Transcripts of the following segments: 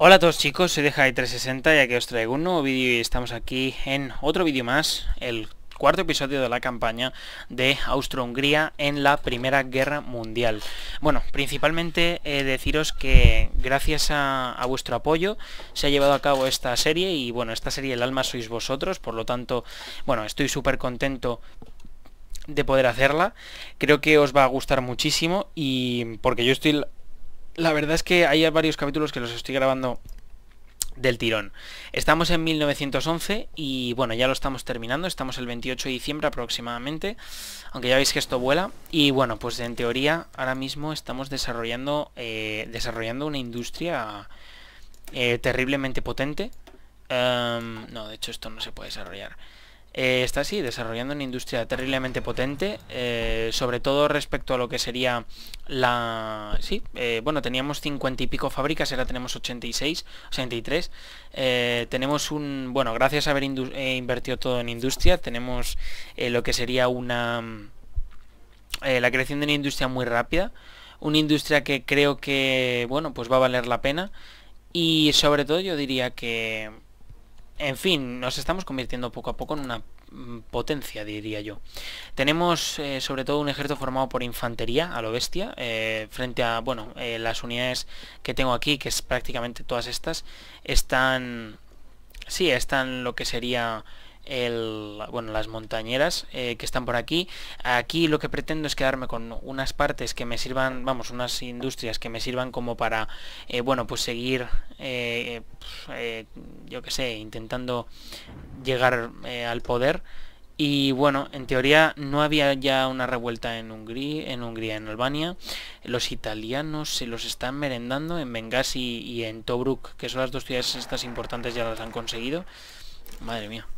Hola a todos chicos, soy de 360 y aquí os traigo un nuevo vídeo y estamos aquí en otro vídeo más, el cuarto episodio de la campaña de Austro-Hungría en la Primera Guerra Mundial. Bueno, principalmente eh, deciros que gracias a, a, vuestro apoyo se ha llevado a cabo esta serie y bueno, esta serie El Alma sois vosotros, por lo tanto, bueno, estoy súper contento de poder hacerla. Creo que os va a gustar muchísimo y porque yo estoy la verdad es que hay varios capítulos que los estoy grabando del tirón. Estamos en 1911 y bueno, ya lo estamos terminando, estamos el 28 de diciembre aproximadamente, aunque ya veis que esto vuela. Y bueno, pues en teoría ahora mismo estamos desarrollando, eh, desarrollando una industria eh, terriblemente potente. Em, no, de hecho esto no se puede desarrollar. Eh, está así desarrollando una industria terriblemente potente, eh, sobre todo respecto a lo que sería la... Sí, eh, bueno, teníamos 50 y pico fábricas, ahora tenemos 86, 83. tenemos un... Bueno, gracias a haber invertido todo en industria, tenemos lo que sería una... la creación de una industria muy rápida, una industria que creo que, bueno, pues va a valer la pena. Y sobre todo yo diría que en fin, nos estamos convirtiendo poco a poco en una mm, potencia, diría yo. Tenemos eh, sobre todo un ejército formado por infantería, a lo bestia, eh, frente a, bueno, eh, las unidades que tengo aquí, que es prácticamente todas estas, están, sí, están lo que sería bueno, las montañeras eh, que están por aquí. Aquí lo que pretendo es quedarme con unas partes que me sirvan, vamos, unas industrias que me sirvan como para, eh, bueno, pues seguir, eh, yo que sé, intentando llegar al poder. Y bueno, en teoría no había ya una revuelta en Hungría, en Hungría, en Albania. Los italianos se los están merendando en Benghazi y en Tobruk, que son las dos ciudades estas importantes, ya las han conseguido. Madre mía.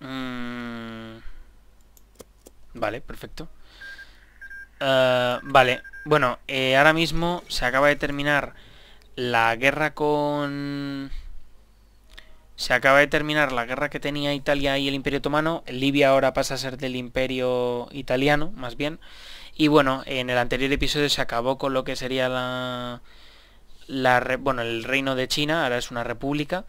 Mm, vale, perfecto. Eh, vale, bueno, eh, ahora mismo se acaba de terminar la guerra con... Se acaba de terminar la guerra que tenía Italia y el Imperio Otomano. Libia ahora pasa a ser del Imperio Italiano, más bien. Y bueno, en el anterior episodio se acabó con lo que sería la... la bueno, el reino de China, ahora es una república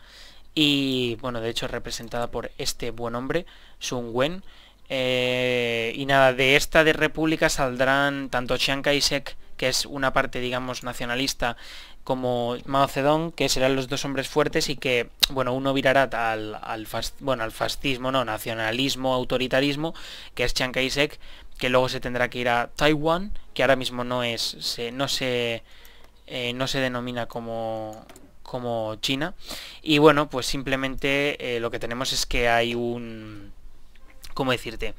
y bueno, de hecho representada por este buen hombre, Sun Wen. Eh, y nada, de esta de República saldrán tanto Chiang Kai-shek, que es una parte, digamos, nacionalista, como Mao Zedong, que serán los dos hombres fuertes y que, bueno, uno virará al, al, bueno, al fascismo, no, nacionalismo, autoritarismo, que es Chiang Kai-shek, que luego se tendrá que ir a Taiwán, que ahora mismo no es, no eh, no se denomina como, como China. Y bueno, pues simplemente eh, lo que tenemos es que hay un... ¿Cómo decirte?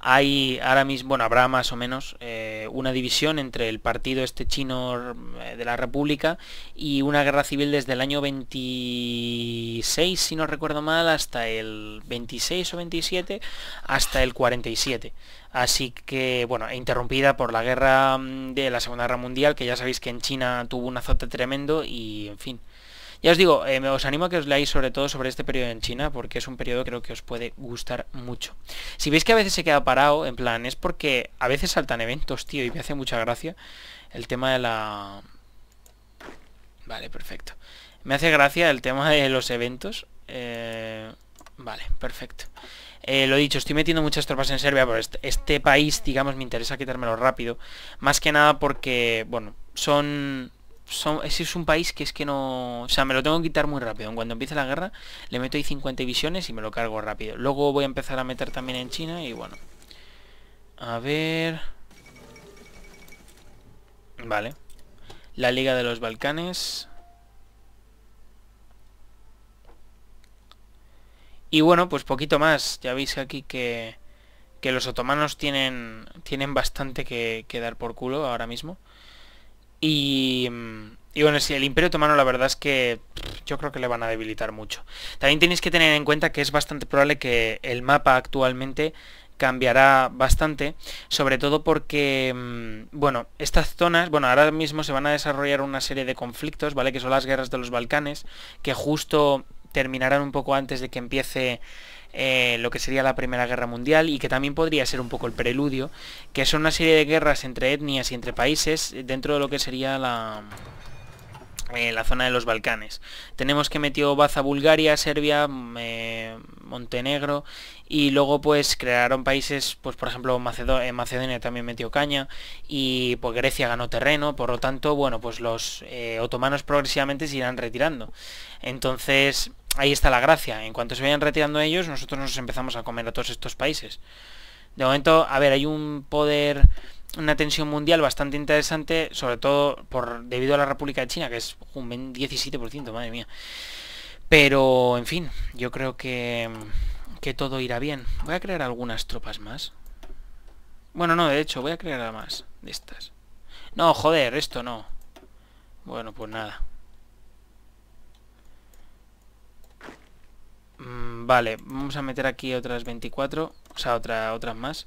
hay ahora mismo, bueno, habrá más o menos eh, una división entre el partido este chino eh, de la República y una guerra civil desde el año 26, si no recuerdo mal, hasta el 26 o 27, hasta el 47. Así que, bueno, e interrumpida por la guerra mm, de la Segunda Guerra Mundial, que ya sabéis que en China tuvo un azote tremendo y, en fin, ya os digo, eh, os animo a que os leáis sobre todo sobre este periodo en China, porque es un periodo creo que os puede gustar mucho. Si veis que a veces se queda parado, en plan, es porque a veces saltan eventos, tío, y me hace mucha gracia el tema de la... Vale, perfecto. Me hace gracia el tema de los eventos. Eh, vale, perfecto. Lo eh, lo dicho, estoy metiendo muchas tropas en Serbia, pero este, este país, digamos, me interesa quitármelo rápido. Más que nada porque, bueno, son ese es, un país que es que no... O sea, me lo tengo que quitar muy rápido. Cuando empiece la guerra, le meto ahí 50 visiones y me lo cargo rápido. Luego voy a empezar a meter también en China y bueno. A ver... Vale. La Liga de los Balcanes. Y bueno, pues poquito más. Ya veis aquí que, que los otomanos tienen, tienen bastante que, que dar por culo ahora mismo. Mm, y, bueno, si el Imperio Otomano la verdad es que yo creo que le van a debilitar mucho. También tenéis que tener en cuenta que es bastante probable que el mapa actualmente cambiará bastante, sobre todo porque, mm, bueno, estas zonas, bueno, ahora mismo se van a desarrollar una serie de conflictos, ¿vale? Que son las guerras de los Balcanes, que justo terminarán un poco antes de que empiece eh, lo que sería la Primera Guerra Mundial y que también podría ser un poco el preludio, que son una serie de guerras entre etnias y entre países dentro de lo que sería la, eh, la zona de los Balcanes. Tenemos que metió Baza Bulgaria, Serbia, mm, eh, Montenegro y luego pues crearon países, pues por ejemplo Macedonia también metió caña y pues Grecia ganó terreno, por lo tanto, bueno, pues los otomanos progresivamente se irán retirando. Entonces ahí está la gracia. En cuanto se vayan retirando ellos, nosotros nos empezamos a comer a todos estos países. De momento, a ver, hay un poder, una tensión mundial bastante interesante, sobre todo por debido a la República de China, que es un 17%, madre mía. Pero, en fin, yo creo que, que todo irá bien. Voy a crear algunas tropas más. Bueno, no, de hecho, voy a crear más de estas. No, joder, esto no. Bueno, pues nada. Mm, vale, vamos a meter aquí otras 24, o sea, otra, otras más.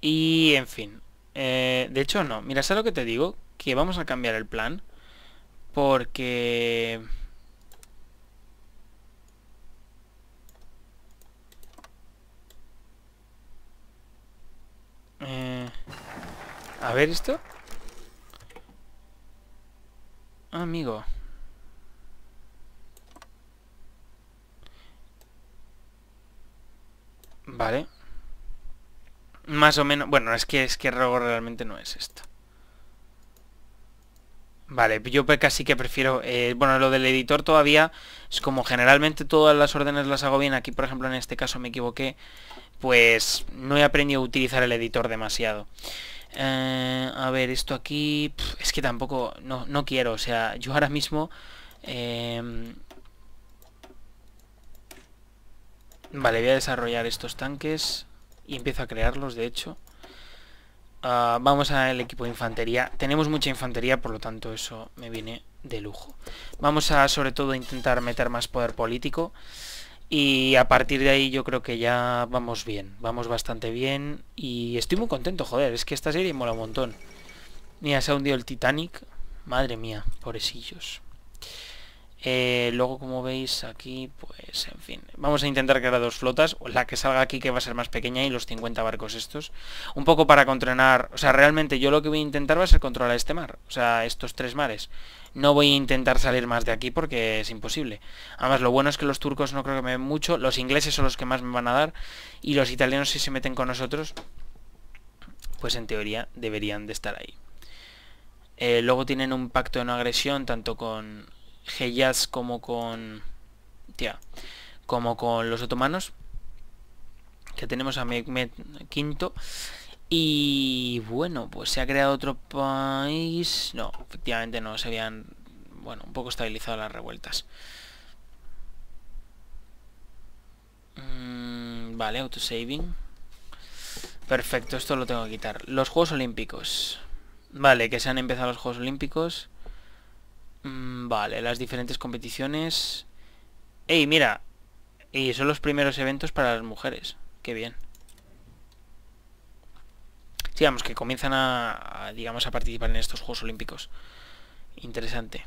Y, en fin. Eh, de hecho, no. Mira, ¿sabes lo que te digo? Que vamos a cambiar el plan. Porque... Eh, a ver esto. Ah, amigo. Vale. Más o menos... Bueno, es que es que robo realmente no es esto. Vale, yo casi que prefiero... Eh, bueno, lo del editor todavía es como generalmente todas las órdenes las hago bien. Aquí, por ejemplo, en este caso me equivoqué. Pues no he aprendido a utilizar el editor demasiado. Eh, a ver, esto aquí... Es que tampoco... No, no quiero. O sea, yo ahora mismo... Em, Vale, voy a desarrollar estos tanques y empiezo a crearlos, de hecho. Ah, vamos al equipo de infantería. Tenemos mucha infantería, por lo tanto eso me viene de lujo. Vamos a, sobre todo, intentar meter más poder político. Y a partir de ahí yo creo que ya vamos bien. Vamos bastante bien. Y estoy muy contento, joder. Es que esta serie mola un montón. Mira, se ha hundido el Titanic. Madre mía, pobrecillos. Eh, luego, como veis aquí, pues, en fin. Vamos a intentar crear dos flotas. La que salga aquí, que va a ser más pequeña, y los 50 barcos estos. Un poco para controlar... O sea, realmente yo lo que voy a intentar va a ser controlar este mar. O sea, estos tres mares. No voy a intentar salir más de aquí porque es imposible. Además, lo bueno es que los turcos no creo que me den mucho. Los ingleses son los que más me van a dar. Y los italianos, si se meten con nosotros, pues en teoría deberían de estar ahí. Eh, luego tienen un pacto de no agresión, tanto con Heyas como con... Tía, como con los otomanos. Que tenemos a Mehmed V. Y bueno, pues se ha creado otro país... No, efectivamente no, se habían... Bueno, un poco estabilizado las revueltas. Vale, mm, vale, autosaving. Perfecto, esto lo tengo que quitar. Los Juegos Olímpicos. Vale, que se han empezado los Juegos Olímpicos. Mm, vale, las diferentes competiciones... ¡Ey, mira! Y son los primeros eventos para las mujeres. ¡Qué bien! digamos que comienzan a, digamos a participar en estos Juegos Olímpicos interesante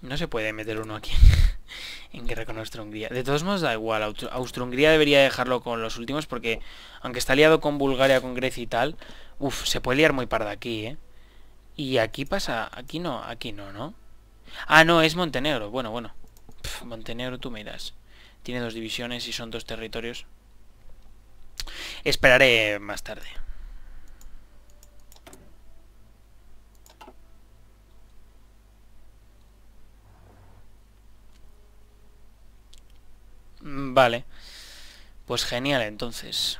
no se puede meter uno aquí en guerra con Austro-Hungría de todos modos da igual Austro-Hungría debería dejarlo con los últimos porque aunque está aliado con Bulgaria con Grecia y tal uff se puede liar muy de aquí eh y aquí pasa... Aquí no, aquí no, ¿no? Ah, no, es Montenegro. Bueno, bueno. Montenegro, tú me irás. Tiene dos divisiones y son dos territorios. Esperaré más tarde. Mm, vale. Pues genial, entonces.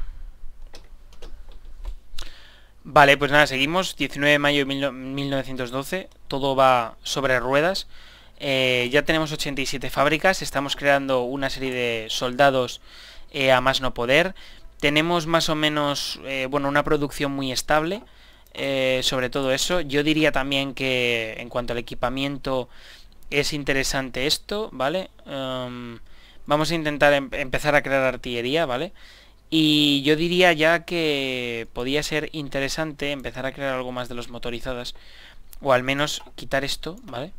Vale, pues nada, seguimos. 19 de mayo de 1912. Todo va sobre ruedas. Eh, ya tenemos 87 fábricas. Estamos creando una serie de soldados eh, a más no poder. Tenemos más o menos, eh, bueno, una producción muy estable. sobre todo eso. Yo diría también que en cuanto al equipamiento es interesante esto, ¿vale? Em, vamos a intentar em, empezar a crear artillería, ¿vale? vale y yo diría ya que podía ser interesante empezar a crear algo más de los motorizadas. O al menos quitar esto, ¿vale?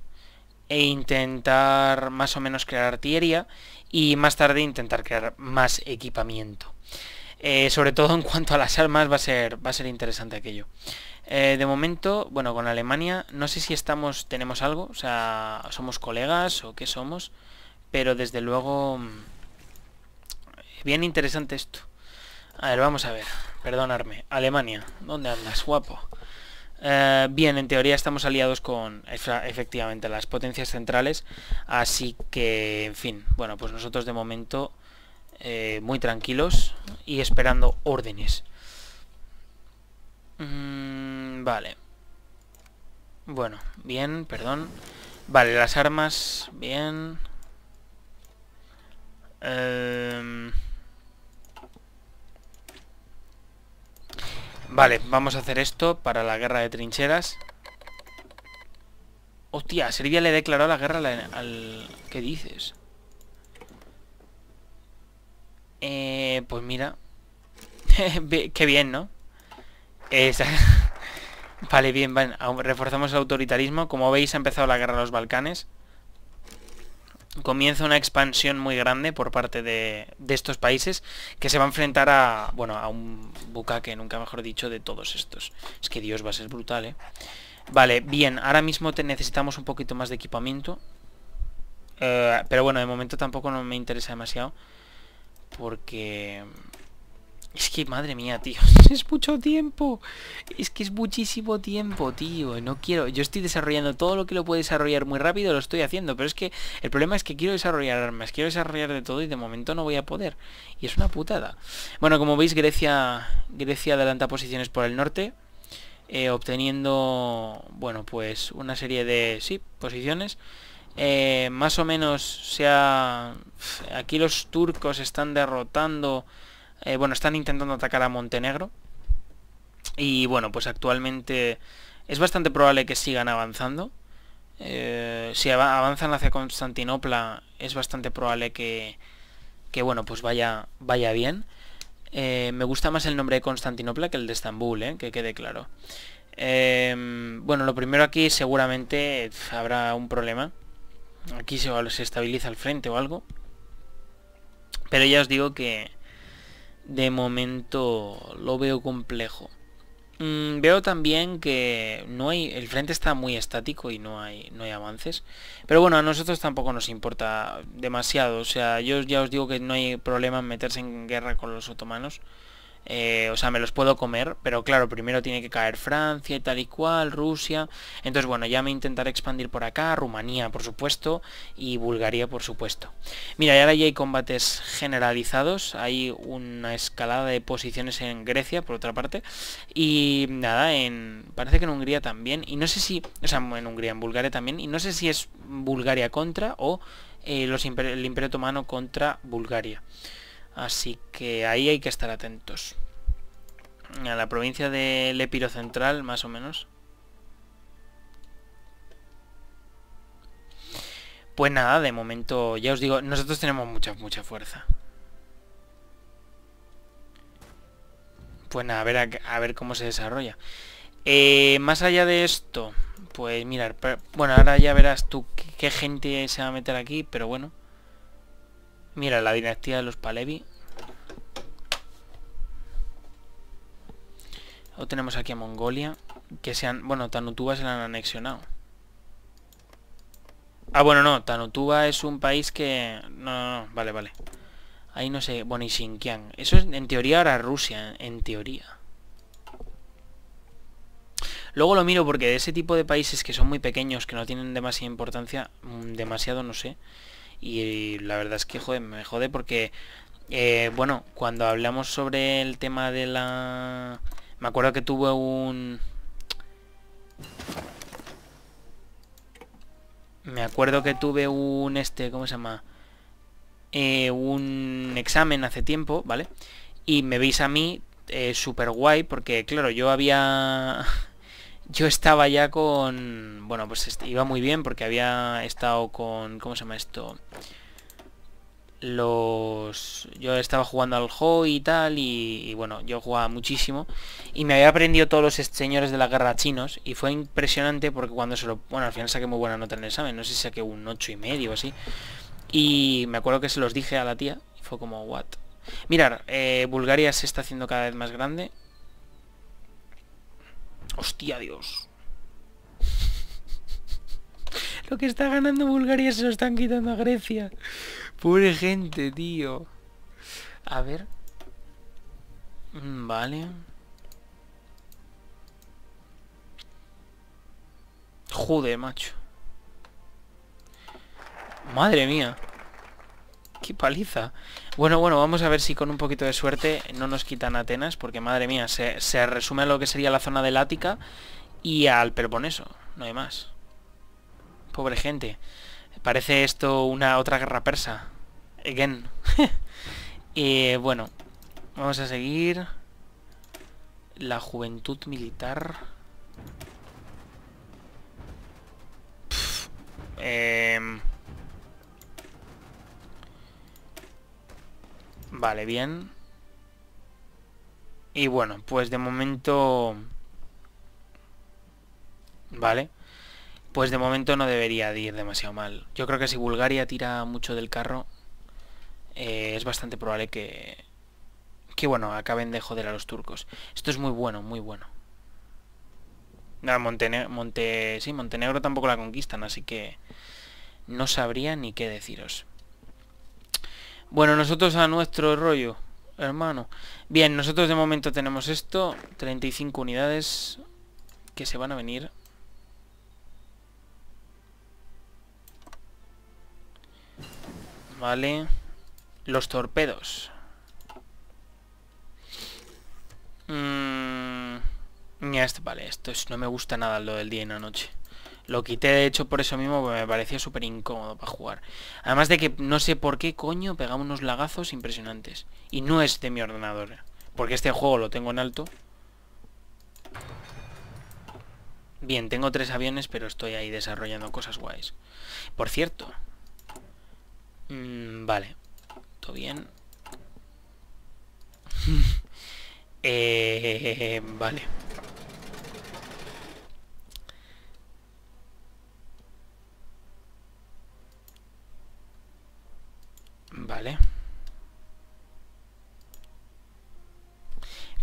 E intentar más o menos crear artillería. Y más tarde intentar crear más equipamiento. Eh, sobre todo en cuanto a las armas va a ser, va a ser interesante aquello. Eh, de momento, bueno, con Alemania no sé si estamos, tenemos algo. O sea, somos colegas o qué somos. Pero desde luego... Mm, bien interesante esto. A ver, vamos a ver. Perdonarme. Alemania. ¿Dónde andas, guapo? Eh, bien, en teoría estamos aliados con efectivamente las potencias centrales, así que, en fin, bueno, pues nosotros de momento eh, muy tranquilos y esperando órdenes. Mm, vale. Bueno, bien, perdón. Vale, las armas, bien. Em, Vale, vamos a hacer esto para la guerra de trincheras. Hostia, Serbia le declaró la guerra al... ¿Qué dices? Eh, pues mira. Qué bien, ¿no? vale, bien, Reforzamos el autoritarismo. Como veis, ha empezado la guerra a los Balcanes comienza una expansión muy grande por parte de, estos países que se va a enfrentar a, bueno, a un bucaque, nunca mejor dicho, de todos estos. Es que Dios va a ser brutal, ¿eh? Vale, bien, ahora mismo te necesitamos un poquito más de equipamiento. Eh, pero bueno, de momento tampoco no me interesa demasiado. Porque es que, madre mía, tío, es mucho tiempo. Es que es muchísimo tiempo, tío. No quiero... Yo estoy desarrollando todo lo que lo puedo desarrollar muy rápido, lo estoy haciendo. Pero es que el problema es que quiero desarrollar armas, quiero desarrollar de todo y de momento no voy a poder. Y es una putada. Bueno, como veis, Grecia, Grecia adelanta posiciones por el norte. Eh, obteniendo, bueno, pues una serie de, sí, posiciones. Eh, más o menos, sea... Aquí los turcos están derrotando... Eh, bueno, están intentando atacar a Montenegro. Y bueno, pues actualmente es bastante probable que sigan avanzando. Eh, si avanzan hacia Constantinopla es bastante probable que, que bueno, pues vaya, vaya bien. Eh, me gusta más el nombre de Constantinopla que el de Estambul, que quede claro. Em, bueno, lo primero aquí seguramente habrá un problema. Aquí se estabiliza el frente o algo. Pero ya os digo que, de momento lo veo complejo. Mm, veo también que no hay, el frente está muy estático y no hay, no hay avances. Pero bueno, a nosotros tampoco nos importa demasiado. O sea, yo ya os digo que no hay problema en meterse en guerra con los otomanos. Eh, o sea, me los puedo comer, pero claro, primero tiene que caer Francia y tal y cual, Rusia. Entonces, bueno, ya me intentaré expandir por acá, Rumanía, por supuesto, y Bulgaria, por supuesto. Mira, y ahora ya hay combates generalizados, hay una escalada de posiciones en Grecia, por otra parte, y nada, parece que en Hungría también, y no sé si, o sea, en Hungría, en Bulgaria también, y no sé si es Bulgaria contra o eh, el Imperio Otomano contra Bulgaria. Así que ahí hay que estar atentos. A la provincia del Epiro Central, más o menos. Pues nada, de momento, ya os digo, nosotros tenemos mucha, mucha fuerza. Pues nada, a ver, a, ver cómo se desarrolla. Eh, más allá de esto, pues mirar, bueno, ahora ya verás tú qué gente se va a meter aquí, pero bueno. Mira, la dinastía de los Palevi. O tenemos aquí a Mongolia. Que sean... Bueno, Tanutuba se la han anexionado. Ah, bueno, no. Tanutuba es un país que... No, no, no. Vale, vale. Ahí no sé. Bueno, y Xinjiang. Eso es en teoría ahora Rusia. ¿eh? En teoría. Luego lo miro porque de ese tipo de países que son muy pequeños, que no tienen demasiada importancia, mm, demasiado, no sé, y la verdad es que joder, me jode porque, eh, bueno, cuando hablamos sobre el tema de la... Me acuerdo que tuve un... Me acuerdo que tuve un este, ¿cómo se llama? Eh, un examen hace tiempo, ¿vale? Y me veis a mí eh, súper guay porque, claro, yo había yo estaba ya con... Bueno, pues iba muy bien porque había estado con... ¿Cómo se llama esto? Los... Yo estaba jugando al Hoi y tal y, bueno, yo jugaba muchísimo. Y me había aprendido todos los señores de la guerra chinos y fue impresionante porque cuando se lo... Bueno, al final saqué muy buena nota en el examen, no sé si saqué un 8 y medio o así. Y me acuerdo que se los dije a la tía y fue como, what? Mirar, eh, Bulgaria se está haciendo cada vez más grande Hostia, Dios. Lo que está ganando Bulgaria se lo están quitando a Grecia. Pobre gente, tío. A ver. Mm, vale. Jude, macho. Madre mía. ¡Qué paliza! Bueno, bueno, vamos a ver si con un poquito de suerte no nos quitan Atenas, porque madre mía, se, resume a lo que sería la zona del Ática y al Peloponeso, no hay más. Pobre gente. Parece esto una otra guerra persa. Again. Eh, bueno, vamos a seguir. La juventud militar. Em, Vale, bien. Y bueno, pues de momento... Vale. Pues de momento no debería de ir demasiado mal. Yo creo que si Bulgaria tira mucho del carro, eh, es bastante probable que... Que bueno, acaben de joder a los turcos. Esto es muy bueno, muy bueno. Ah, no, Sí, Montenegro tampoco la conquistan, así que... No sabría ni qué deciros. Bueno, nosotros a nuestro rollo, hermano. Bien, nosotros de momento tenemos esto. 35 unidades que se van a venir. Vale. Los torpedos. Mm, vale, esto es, no me gusta nada lo del día y la noche. Lo quité de hecho por eso mismo, porque me parecía súper incómodo para jugar. Además de que no sé por qué coño pegaba unos lagazos impresionantes. Y no es de mi ordenador, porque este juego lo tengo en alto. Bien, tengo tres aviones, pero estoy ahí desarrollando cosas guays. Por cierto. Mm, vale. Todo bien. Eh, eh, eh, vale.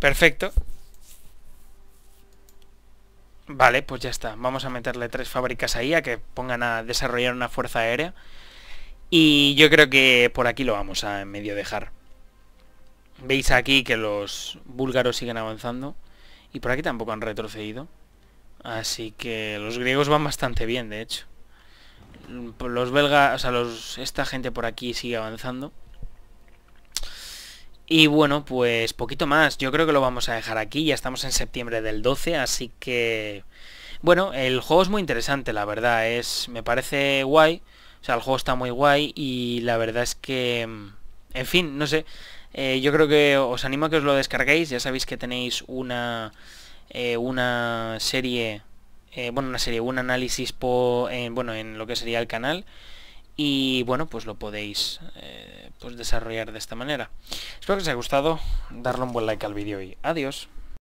Perfecto. Vale, pues ya está. Vamos a meterle tres fábricas ahí a que pongan a desarrollar una fuerza aérea. Y yo creo que por aquí lo vamos a en medio dejar. Veis aquí que los búlgaros siguen avanzando. Y por aquí tampoco han retrocedido. Así que los griegos van bastante bien, de hecho. Pues los belgas, o sea, los, esta gente por aquí sigue avanzando. Y bueno, pues poquito más. Yo creo que lo vamos a dejar aquí. Ya estamos en septiembre del 12, así que... Bueno, el juego es muy interesante, la verdad. Es, me parece guay. O sea, el juego está muy guay y la verdad es que... Mm, en fin, no sé. Eh, yo creo que os animo a que os lo descarguéis. Ya sabéis que tenéis una, eh, una serie eh, bueno, una serie, un análisis bueno, en lo que sería el canal y bueno, pues lo podéis eh, pues desarrollar de esta manera. Espero que os haya gustado, darle un buen like al vídeo y adiós.